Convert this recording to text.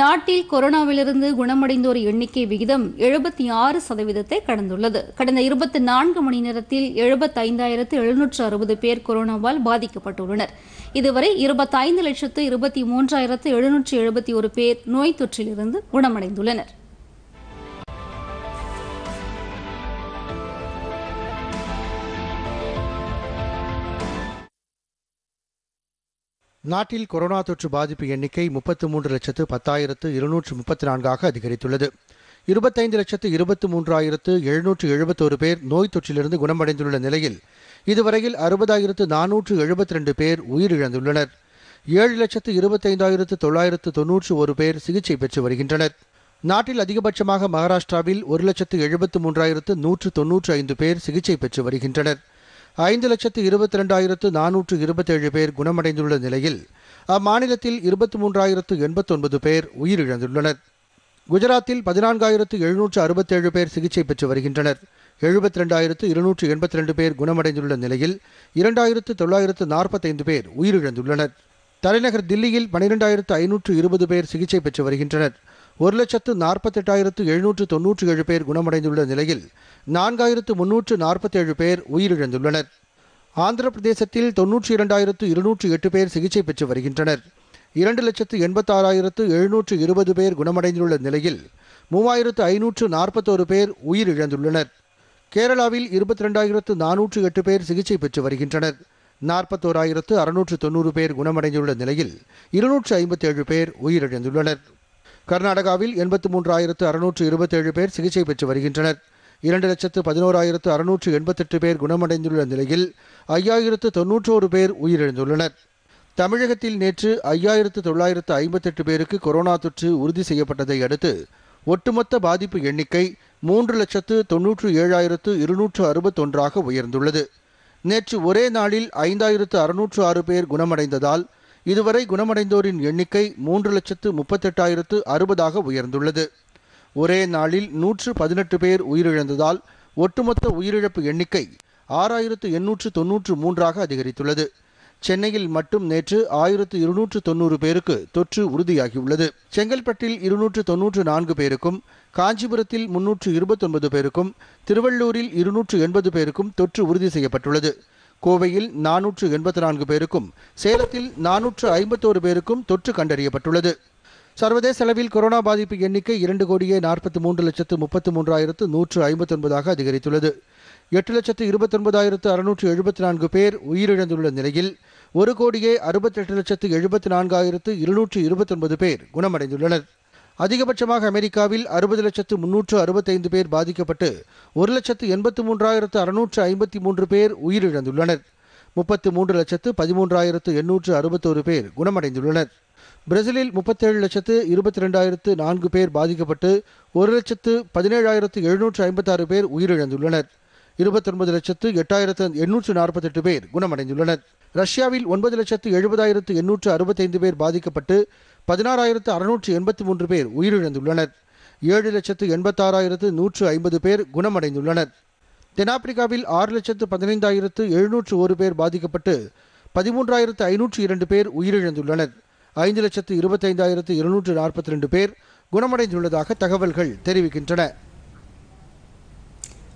நாட்டில் கொரோனாவிலிருந்து குணமடைந்தோர் எண்ணிக்கை விகிதம் எழுபத்தி ஆறு சதவீதத்தை கடந்துள்ளது கடந்த இருபத்தி நான்கு மணி நேரத்தில் எழுபத்தைந்தாயிரத்து எழுநூற்று அறுபது பேர் கொரோனாவால் பாதிக்கப்பட்டுள்ளனர் இதுவரை இருபத்தைந்து லட்சத்து இருபத்தி மூன்றாயிரத்து எழுநூற்று எழுபத்தி ஒரு பேர் நோய் தொற்றிலிருந்து குணமடைந்துள்ளனர் நாட்டில் கொரோனா தொற்று பாதிப்பு எண்ணிக்கை முப்பத்து மூன்று லட்சத்து பத்தாயிரத்து இருநூற்று முப்பத்தி நான்காக அதிகரித்துள்ளது இருபத்தைந்து லட்சத்து இருபத்து மூன்றாயிரத்து எழுநூற்று எழுபத்தோரு பேர் நோய் தொற்றிலிருந்து குணமடைந்துள்ள நிலையில் இதுவரையில் அறுபதாயிரத்து நானூற்று எழுபத்தி ரெண்டு பேர் உயிரிழந்துள்ளனர் ஏழு லட்சத்து இருபத்தைந்தாயிரத்து தொள்ளாயிரத்து தொன்னூற்று ஒரு பேர் சிகிச்சை பெற்று வருகின்றனர் நாட்டில் அதிகபட்சமாக மகாராஷ்டிராவில் ஒரு லட்சத்து எழுபத்து மூன்றாயிரத்து நூற்று தொன்னூற்று ஐந்து பேர் சிகிச்சை பெற்று வருகின்றனர் ஐந்து லட்சத்து இருபத்தி ரெண்டாயிரத்து நானூற்று இருபத்தேழு பேர் குணமடைந்துள்ள நிலையில் அம்மாநிலத்தில் இருபத்தி மூன்றாயிரத்து எண்பத்தொன்பது பேர் உயிரிழந்துள்ளனர் குஜராத்தில் பதினான்காயிரத்து எழுநூற்று அறுபத்தேழு பேர் சிகிச்சை பெற்று வருகின்றனர் எழுபத்தி ரெண்டாயிரத்து இருநூற்று எண்பத்தி ரெண்டு பேர் குணமடைந்துள்ள நிலையில் இரண்டாயிரத்து தொள்ளாயிரத்து நாற்பத்தைந்து பேர் உயிரிழந்துள்ளனர் தலைநகர் தில்லியில் பனிரெண்டாயிரத்து ஐநூற்று இருபது பேர் சிகிச்சை பெற்று வருகின்றனர் ஒரு லட்சத்து நாற்பத்தெட்டாயிரத்து எழுநூற்று தொன்னூற்று ஏழு பேர் குணமடைந்துள்ள நிலையில் நான்காயிரத்து முன்னூற்று நாற்பத்தேழு பேர் உயிரிழந்துள்ளனர் ஆந்திர பிரதேசத்தில் தொன்னூற்றி இரண்டாயிரத்து இருநூற்று எட்டு பேர் சிகிச்சை பெற்று வருகின்றனர் இரண்டு லட்சத்து எண்பத்தாறாயிரத்து எழுநூற்று இருபது பேர் குணமடைந்துள்ள நிலையில் மூவாயிரத்து ஐநூற்று நாற்பத்தோரு பேர் உயிரிழந்துள்ளனர் கேரளாவில் இருபத்தி ரெண்டாயிரத்து நானூற்று எட்டு பேர் சிகிச்சை பெற்று வருகின்றனர் நாற்பத்தோராயிரத்து அறுநூற்று தொன்னூறு பேர் குணமடைந்துள்ள நிலையில் இருநூற்று ஐம்பத்தேழு பேர் உயிரிழந்துள்ளனர் கர்நாடகாவில் எண்பத்து மூன்று அறுநூற்று இருபத்தேழு பேர் சிகிச்சை பெற்று வருகின்றனர் இரண்டு லட்சத்து பதினோராயிரத்து அறுநூற்று எண்பத்தெட்டு பேர் குணமடைந்துள்ள நிலையில் ஐயாயிரத்து தொன்னூற்றோரு பேர் உயிரிழந்துள்ளனர் தமிழகத்தில் நேற்று ஐயாயிரத்து தொள்ளாயிரத்து ஐம்பத்தெட்டு பேருக்கு கொரோனா தொற்று உறுதி செய்யப்பட்டதை அடுத்து ஒட்டுமொத்த பாதிப்பு எண்ணிக்கை மூன்று லட்சத்து தொன்னூற்று ஏழாயிரத்து இருநூற்று அறுபத்தொன்றாக உயர்ந்துள்ளது நேற்று ஒரே நாளில் ஐந்தாயிரத்து அறுநூற்று ஆறு பேர் குணமடைந்ததால் இதுவரை குணமடைந்தோரின் எண்ணிக்கை மூன்று லட்சத்து முப்பத்தெட்டாயிரத்து அறுபதாக உயர்ந்துள்ளது ஒரே நாளில் நூற்று பதினெட்டு பேர் உயிரிழந்ததால் ஒட்டுமொத்த உயிரிழப்பு எண்ணிக்கை ஆறாயிரத்து எண்ணூற்று தொன்னூற்று மூன்றாக அதிகரித்துள்ளது சென்னையில் மட்டும் நேற்று ஆயிரத்து இருநூற்று தொன்னூறு பேருக்கு தொற்று உறுதியாகியுள்ளது செங்கல்பட்டில் இருநூற்று தொன்னூற்று நான்கு பேருக்கும் காஞ்சிபுரத்தில் முன்னூற்று இருபத்தொன்பது பேருக்கும் திருவள்ளூரில் இருநூற்று எண்பது பேருக்கும் தொற்று உறுதி செய்யப்பட்டுள்ளது கோவையில் நானூற்று எண்பத்தி நான்கு பேருக்கும் சேலத்தில் நானூற்று ஐம்பத்தோரு பேருக்கும் தொற்று கண்டறியப்பட்டுள்ளது சர்வதேச அளவில் கொரோனா பாதிப்பு எண்ணிக்கை இரண்டு கோடியே நாற்பத்தி மூன்று லட்சத்து முப்பத்து மூன்றாயிரத்து நூற்று ஐம்பத்தொன்பதாக அதிகரித்துள்ளது எட்டு லட்சத்து இருபத்தொன்பதாயிரத்து அறுநூற்று எழுபத்தி நான்கு பேர் உயிரிழந்துள்ள நிலையில் ஒரு கோடியே அறுபத்தெட்டு லட்சத்து எழுபத்தி நான்காயிரத்து இருநூற்று இருபத்தொன்பது பேர் குணமடைந்துள்ளனர் அதிகபட்சமாக அமெரிக்காவில் அறுபது லட்சத்து முன்னூற்று அறுபத்தைந்து பேர் பாதிக்கப்பட்டு ஒரு லட்சத்து எண்பத்து மூன்றாயிரத்து அறுநூற்று ஐம்பத்தி மூன்று பேர் உயிரிழந்துள்ளனர் முப்பத்து மூன்று லட்சத்து பதிமூன்றாயிரத்து எண்ணூற்று அறுபத்தோரு பேர் குணமடைந்துள்ளனர் பிரேசிலில் முப்பத்தேழு லட்சத்து இருபத்தி ரெண்டாயிரத்து நான்கு பேர் பாதிக்கப்பட்டு ஒரு லட்சத்து பதினேழாயிரத்து எழுநூற்று ஐம்பத்தாறு பேர் உயிரிழந்துள்ளனர் இருபத்தொன்பது லட்சத்து எட்டாயிரத்து எண்ணூற்று நாற்பத்தெட்டு பேர் குணமடைந்துள்ளனர் ரஷ்யாவில் ஒன்பது லட்சத்து எழுபதாயிரத்து எண்ணூற்று அறுபத்தைந்து பேர் பாதிக்கப்பட்டு பதினாறாயிரத்து அறுநூற்று எண்பத்தி மூன்று பேர் உயிரிழந்துள்ளனர் ஏழு லட்சத்து எண்பத்தாறாயிரத்து நூற்று ஐம்பது பேர் குணமடைந்துள்ளனர் தென்னாப்பிரிக்காவில் ஆறு லட்சத்து பதினைந்தாயிரத்து எழுநூற்று ஒரு பேர் பாதிக்கப்பட்டு பதிமூன்றாயிரத்து ஐநூற்று இரண்டு பேர் உயிரிழந்துள்ளனர் ஐந்து லட்சத்து இருபத்தைந்தாயிரத்து இருநூற்று நாற்பத்தி ரெண்டு பேர் குணமடைந்துள்ளதாக தகவல்கள் தெரிவிக்கின்றன